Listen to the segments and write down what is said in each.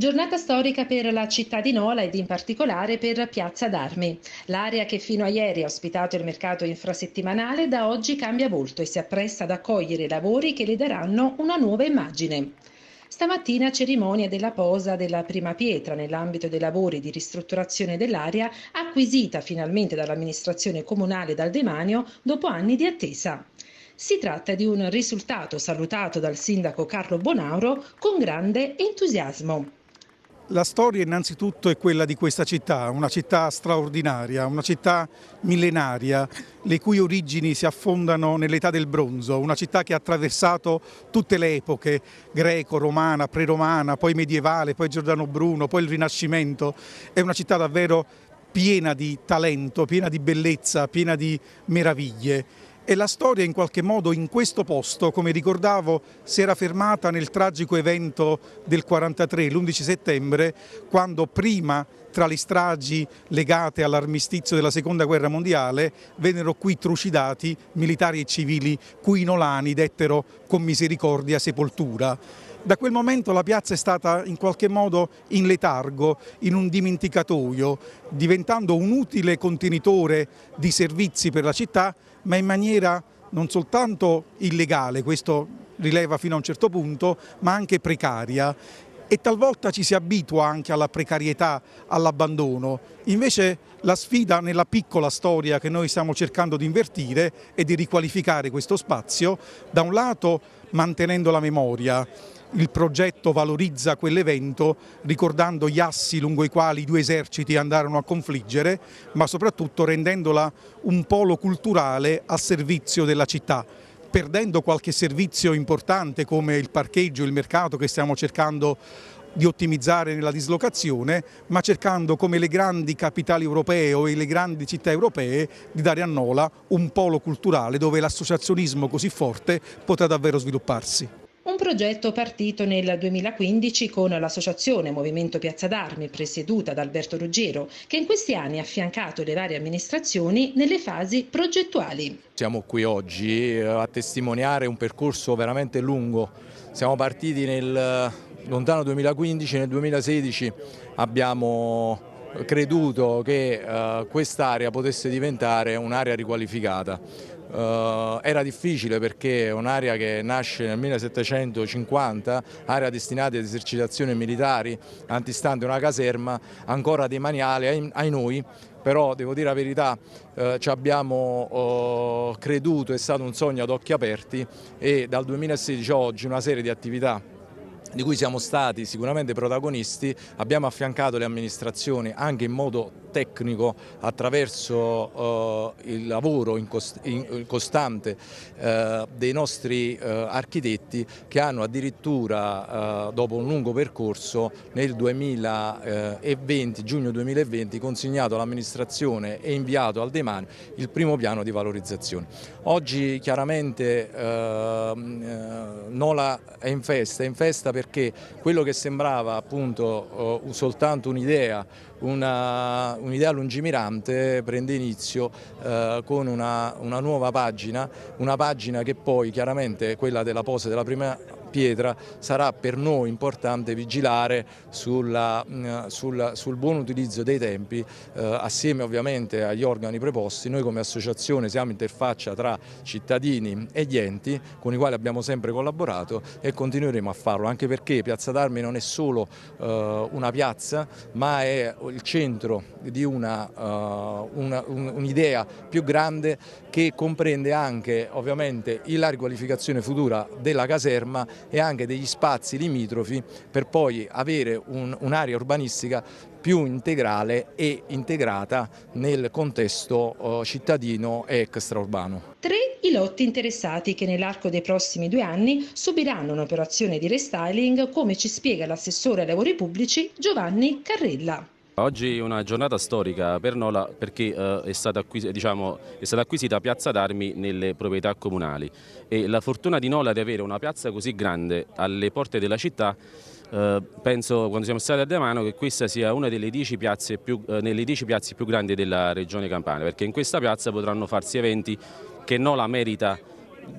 Giornata storica per la città di Nola ed in particolare per Piazza d'Armi. L'area che fino a ieri ha ospitato il mercato infrasettimanale da oggi cambia volto e si appresta ad accogliere lavori che le daranno una nuova immagine. Stamattina cerimonia della posa della prima pietra nell'ambito dei lavori di ristrutturazione dell'area acquisita finalmente dall'amministrazione comunale dal demanio dopo anni di attesa. Si tratta di un risultato salutato dal sindaco Carlo Bonauro con grande entusiasmo. La storia innanzitutto è quella di questa città, una città straordinaria, una città millenaria, le cui origini si affondano nell'età del bronzo, una città che ha attraversato tutte le epoche, greco, romana, preromana, poi medievale, poi Giordano Bruno, poi il Rinascimento, è una città davvero piena di talento, piena di bellezza, piena di meraviglie e la storia in qualche modo in questo posto, come ricordavo, si era fermata nel tragico evento del 43, l'11 settembre, quando prima tra le stragi legate all'armistizio della seconda guerra mondiale vennero qui trucidati militari e civili cui i nolani dettero con misericordia sepoltura. Da quel momento la piazza è stata in qualche modo in letargo, in un dimenticatoio, diventando un utile contenitore di servizi per la città, ma in maniera non soltanto illegale, questo rileva fino a un certo punto, ma anche precaria e talvolta ci si abitua anche alla precarietà, all'abbandono. Invece la sfida nella piccola storia che noi stiamo cercando di invertire è di riqualificare questo spazio, da un lato mantenendo la memoria, il progetto valorizza quell'evento ricordando gli assi lungo i quali i due eserciti andarono a confliggere, ma soprattutto rendendola un polo culturale a servizio della città perdendo qualche servizio importante come il parcheggio, il mercato che stiamo cercando di ottimizzare nella dislocazione, ma cercando come le grandi capitali europee o le grandi città europee di dare a Nola un polo culturale dove l'associazionismo così forte potrà davvero svilupparsi progetto partito nel 2015 con l'associazione Movimento Piazza d'Armi, presieduta da Alberto Ruggero, che in questi anni ha affiancato le varie amministrazioni nelle fasi progettuali. Siamo qui oggi eh, a testimoniare un percorso veramente lungo. Siamo partiti nel lontano 2015, nel 2016 abbiamo creduto che eh, quest'area potesse diventare un'area riqualificata. Uh, era difficile perché è un'area che nasce nel 1750, area destinata ad esercitazioni militari, antistante una caserma ancora demaniale ai, ai noi, però devo dire la verità eh, ci abbiamo eh, creduto, è stato un sogno ad occhi aperti e dal 2016 a oggi una serie di attività di cui siamo stati sicuramente protagonisti, abbiamo affiancato le amministrazioni anche in modo tecnico attraverso eh, il lavoro in cost in costante eh, dei nostri eh, architetti che hanno addirittura eh, dopo un lungo percorso nel 2020, eh, giugno 2020 consegnato all'amministrazione e inviato al demanio il primo piano di valorizzazione. Oggi chiaramente ehm, eh, Nola è in festa, è in festa perché quello che sembrava appunto soltanto un'idea un'idea lungimirante prende inizio eh, con una, una nuova pagina, una pagina che poi chiaramente quella della pose della prima pietra, sarà per noi importante vigilare sulla, mm, sul, sul, buon utilizzo dei tempi eh, assieme ovviamente agli organi preposti. Noi come associazione siamo interfaccia tra cittadini e gli enti con i quali abbiamo sempre collaborato e continueremo a farlo anche perché Piazza d'Armi non è solo eh, una piazza ma è il centro di eh, un'idea uh, un, più grande che comprende anche ovviamente la riqualificazione futura della caserma e anche degli spazi limitrofi per poi avere un'area un urbanistica più integrale e integrata nel contesto eh, cittadino e extraurbano. Tre i lotti interessati che nell'arco dei prossimi due anni subiranno un'operazione di restyling come ci spiega l'assessore ai lavori pubblici Giovanni Carrella. Oggi è una giornata storica per Nola perché eh, è, stata acquisita, eh, diciamo, è, stata acquisita, piazza d'armi nelle proprietà comunali e la fortuna di Nola di avere una piazza così grande alle porte della città eh, penso quando siamo stati a De Mano che questa sia una delle 10 piazze più, eh, nelle 10 piazze più grandi della regione Campania perché in questa piazza potranno farsi eventi che Nola merita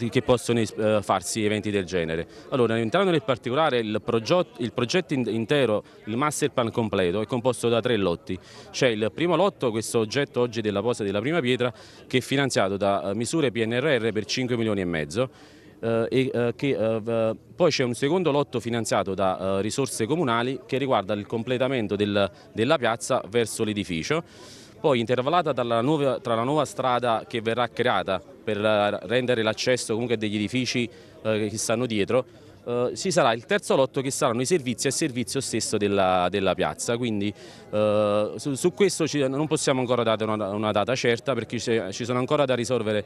che possono eh, farsi eventi del genere. Allora, entrando nel particolare, il, progetto, il progetto intero, il master plan completo, è composto da tre lotti. C'è il primo lotto, questo oggetto oggi della posa della prima pietra, che è finanziato da eh, misure PNRR per 5 milioni e mezzo. Eh, eh, che, eh, poi c'è un secondo lotto finanziato da eh, risorse comunali che riguarda il completamento del, della piazza verso l'edificio poi intervallata nuova, tra la nuova strada che verrà creata per eh, rendere l'accesso comunque degli edifici eh, che stanno dietro, eh, ci sarà il terzo lotto che saranno i servizi a servizio stesso della, della piazza, quindi eh, su, su, questo ci, non possiamo ancora dare una, una data certa perché ci sono ancora da risolvere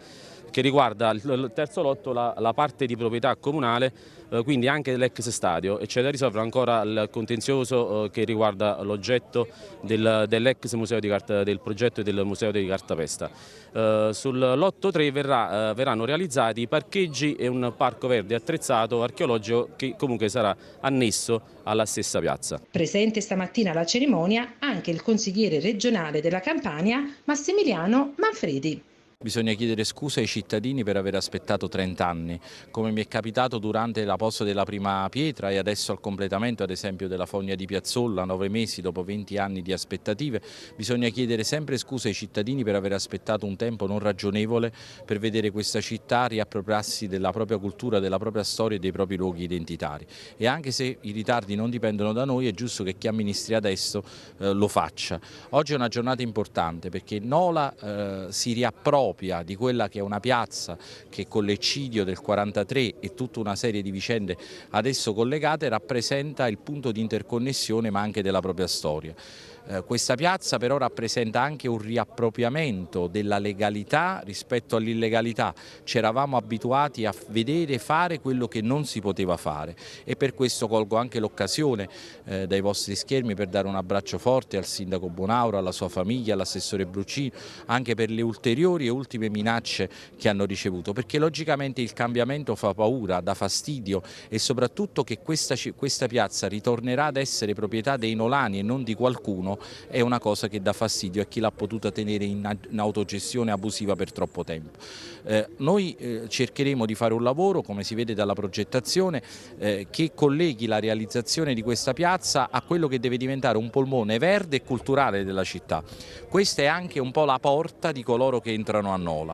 che riguarda il, il terzo lotto la, la parte di proprietà comunale eh, quindi anche l'ex stadio e c'è da risolvere ancora il contenzioso eh, che riguarda l'oggetto dell'ex museo di carta, del progetto del museo di cartapesta. Eh, sul lotto 3 verrà, verranno realizzati i parcheggi e un parco verde attrezzato archeologico che comunque sarà annesso alla stessa piazza. Presente stamattina alla cerimonia anche il consigliere regionale della Campania Massimiliano Manfredi. Bisogna chiedere scusa ai cittadini per aver aspettato 30 anni, come mi è capitato durante la posta della prima pietra e adesso al completamento ad esempio della fogna di Piazzolla, 9 mesi dopo 20 anni di aspettative. Bisogna chiedere sempre scusa ai cittadini per aver aspettato un tempo non ragionevole per vedere questa città riappropriarsi della propria cultura, della propria storia e dei propri luoghi identitari. E anche se i ritardi non dipendono da noi, è giusto che chi amministri adesso eh, lo faccia. Oggi è una giornata importante perché Nola eh, si riappropria copia di quella che è una piazza che con l'eccidio del 43 e tutta una serie di vicende adesso collegate rappresenta il punto di interconnessione ma anche della propria storia. Eh, questa piazza però rappresenta anche un riappropriamento della legalità rispetto all'illegalità. Ci eravamo abituati a vedere fare quello che non si poteva fare e per questo colgo anche l'occasione eh, dai vostri schermi per dare un abbraccio forte al sindaco Bonauro, alla sua famiglia, all'assessore Brucino, anche per le ulteriori e ultime minacce che hanno ricevuto, perché logicamente il cambiamento fa paura, dà fastidio e soprattutto che questa, questa piazza ritornerà ad essere proprietà dei Nolani e non di qualcuno è una cosa che dà fastidio a chi l'ha potuta tenere in, autogestione abusiva per troppo tempo. Eh, noi eh, cercheremo di fare un lavoro, come si vede dalla progettazione, eh, che colleghi la realizzazione di questa piazza a quello che deve diventare un polmone verde e culturale della città. Questa è anche un po' la porta di coloro che entrano a Nola.